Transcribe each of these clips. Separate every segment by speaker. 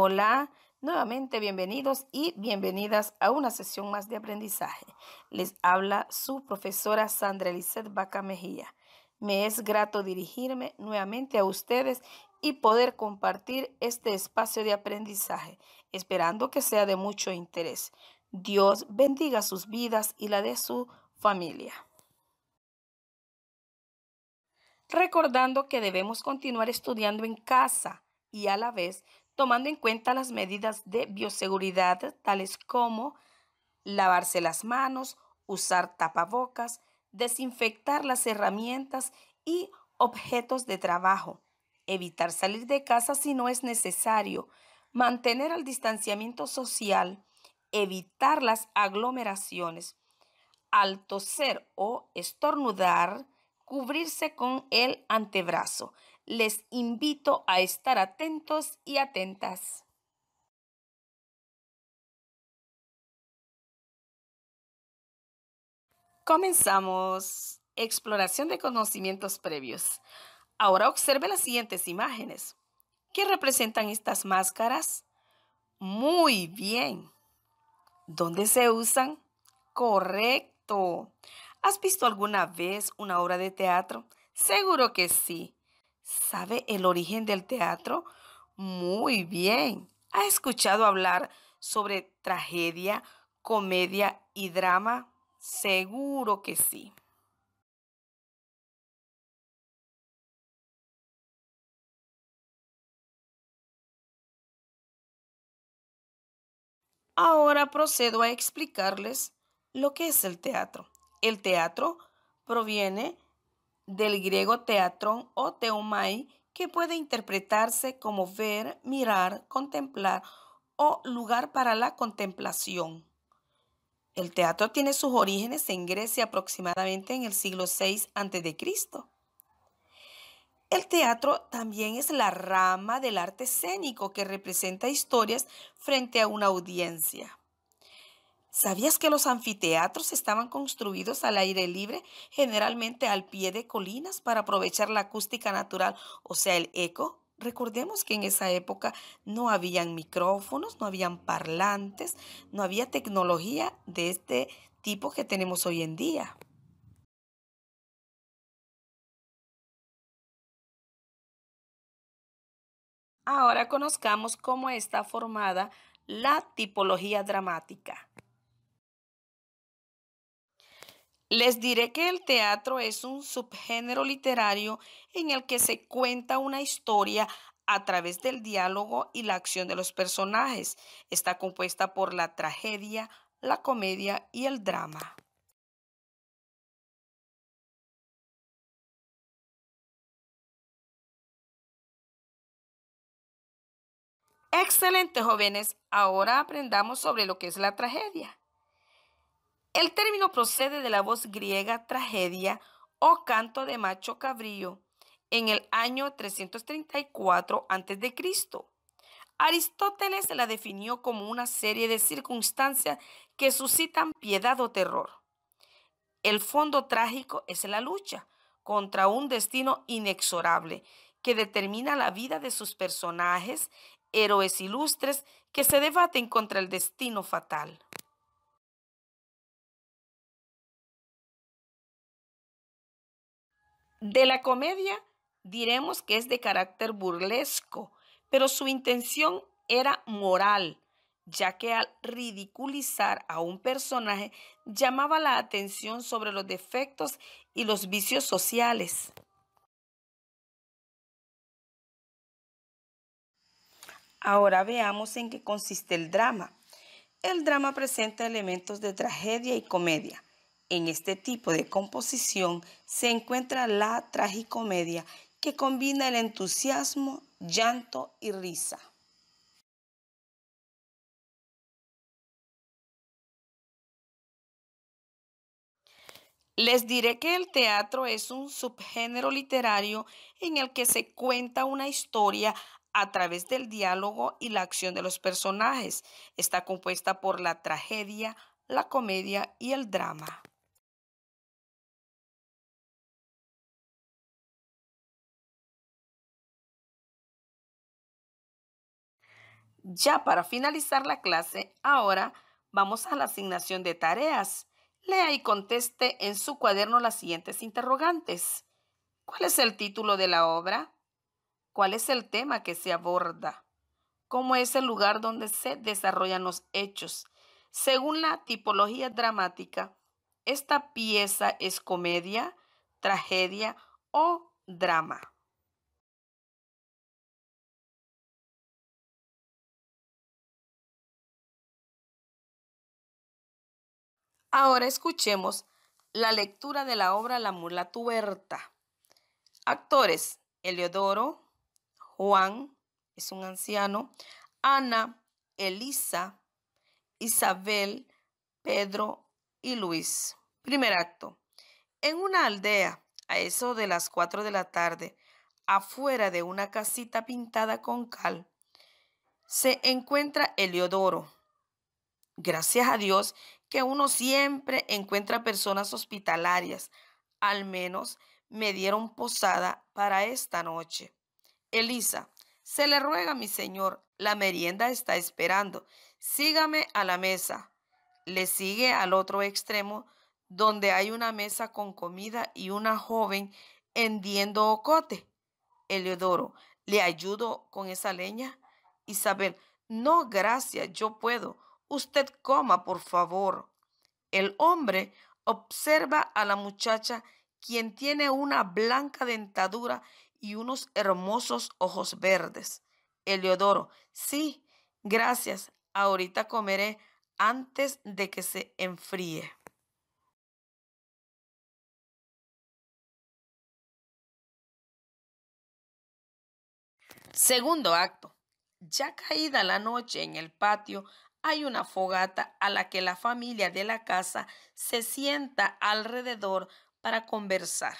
Speaker 1: Hola, nuevamente bienvenidos y bienvenidas a una sesión más de aprendizaje. Les habla su profesora Sandra Lisette Baca Mejía. Me es grato dirigirme nuevamente a ustedes y poder compartir este espacio de aprendizaje, esperando que sea de mucho interés. Dios bendiga sus vidas y la de su familia. Recordando que debemos continuar estudiando en casa y a la vez tomando en cuenta las medidas de bioseguridad, tales como lavarse las manos, usar tapabocas, desinfectar las herramientas y objetos de trabajo, evitar salir de casa si no es necesario, mantener el distanciamiento social, evitar las aglomeraciones, al toser o estornudar, cubrirse con el antebrazo, les invito a estar atentos y atentas. Comenzamos. Exploración de conocimientos previos. Ahora observe las siguientes imágenes. ¿Qué representan estas máscaras? Muy bien. ¿Dónde se usan? Correcto. ¿Has visto alguna vez una obra de teatro? Seguro que sí. ¿Sabe el origen del teatro? Muy bien. ¿Ha escuchado hablar sobre tragedia, comedia y drama? Seguro que sí.
Speaker 2: Ahora procedo
Speaker 1: a explicarles lo que es el teatro. El teatro proviene del griego teatrón o teomai, que puede interpretarse como ver, mirar, contemplar o lugar para la contemplación. El teatro tiene sus orígenes en Grecia aproximadamente en el siglo VI a.C. El teatro también es la rama del arte escénico que representa historias frente a una audiencia. ¿Sabías que los anfiteatros estaban construidos al aire libre, generalmente al pie de colinas, para aprovechar la acústica natural, o sea, el eco? Recordemos que en esa época no habían micrófonos, no habían parlantes, no había tecnología de este tipo que tenemos hoy en día. Ahora conozcamos cómo está formada la tipología dramática. Les diré que el teatro es un subgénero literario en el que se cuenta una historia a través del diálogo y la acción de los personajes. Está compuesta por la tragedia, la comedia y el drama. Excelente jóvenes, ahora aprendamos sobre lo que es la tragedia. El término procede de la voz griega tragedia o canto de macho cabrío en el año 334 a.C. Aristóteles la definió como una serie de circunstancias que suscitan piedad o terror. El fondo trágico es la lucha contra un destino inexorable que determina la vida de sus personajes, héroes ilustres que se debaten contra el destino fatal. De la comedia diremos que es de carácter burlesco, pero su intención era moral, ya que al ridiculizar a un personaje llamaba la atención sobre los defectos y los vicios sociales. Ahora veamos en qué consiste el drama. El drama presenta elementos de tragedia y comedia. En este tipo de composición se encuentra la tragicomedia que combina el entusiasmo, llanto y risa. Les diré que el teatro es un subgénero literario en el que se cuenta una historia a través del diálogo y la acción de los personajes. Está compuesta por la tragedia, la comedia y el drama. Ya para finalizar la clase, ahora vamos a la asignación de tareas. Lea y conteste en su cuaderno las siguientes interrogantes. ¿Cuál es el título de la obra? ¿Cuál es el tema que se aborda? ¿Cómo es el lugar donde se desarrollan los hechos? Según la tipología dramática, ¿esta pieza es comedia, tragedia o drama? Ahora escuchemos la lectura de la obra La mula tuerta. Actores, Eleodoro, Juan, es un anciano, Ana, Elisa, Isabel, Pedro y Luis. Primer acto. En una aldea, a eso de las 4 de la tarde, afuera de una casita pintada con cal, se encuentra Eleodoro. Gracias a Dios, que uno siempre encuentra personas hospitalarias. Al menos me dieron posada para esta noche. Elisa, se le ruega, mi señor, la merienda está esperando. Sígame a la mesa. Le sigue al otro extremo, donde hay una mesa con comida y una joven hendiendo ocote. Eleodoro, ¿le ayudo con esa leña? Isabel, no, gracias, yo puedo. Usted coma, por favor. El hombre observa a la muchacha quien tiene una blanca dentadura y unos hermosos ojos verdes. Eleodoro, sí, gracias, ahorita comeré antes de que se enfríe. Segundo acto. Ya caída la noche en el patio, hay una fogata a la que la familia de la casa se sienta alrededor para conversar.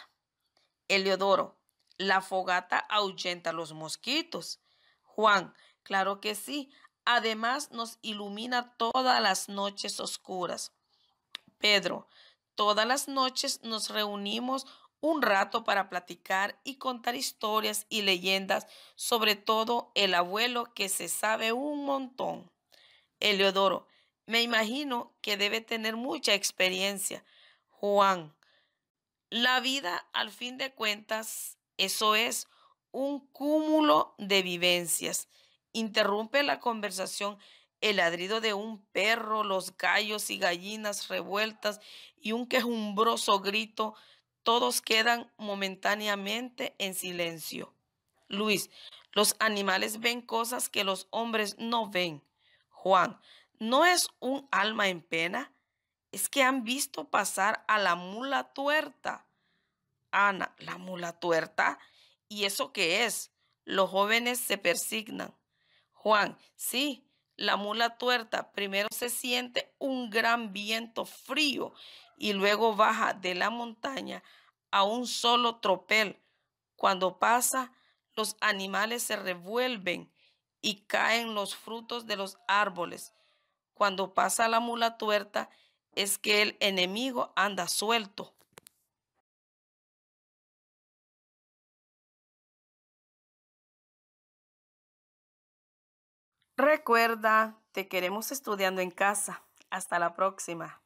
Speaker 1: Eleodoro, la fogata ahuyenta los mosquitos. Juan, claro que sí, además nos ilumina todas las noches oscuras. Pedro, todas las noches nos reunimos un rato para platicar y contar historias y leyendas, sobre todo el abuelo que se sabe un montón. Eleodoro, me imagino que debe tener mucha experiencia. Juan, la vida, al fin de cuentas, eso es un cúmulo de vivencias. Interrumpe la conversación el ladrido de un perro, los gallos y gallinas revueltas y un quejumbroso grito, todos quedan momentáneamente en silencio. Luis, los animales ven cosas que los hombres no ven. Juan, ¿no es un alma en pena? Es que han visto pasar a la mula tuerta. Ana, la mula tuerta. ¿Y eso qué es? Los jóvenes se persignan. Juan, sí, la mula tuerta. Primero se siente un gran viento frío y luego baja de la montaña a un solo tropel. Cuando pasa, los animales se revuelven y caen los frutos de los árboles. Cuando pasa la mula tuerta es que el enemigo anda suelto. Recuerda, te queremos estudiando en casa. Hasta la próxima.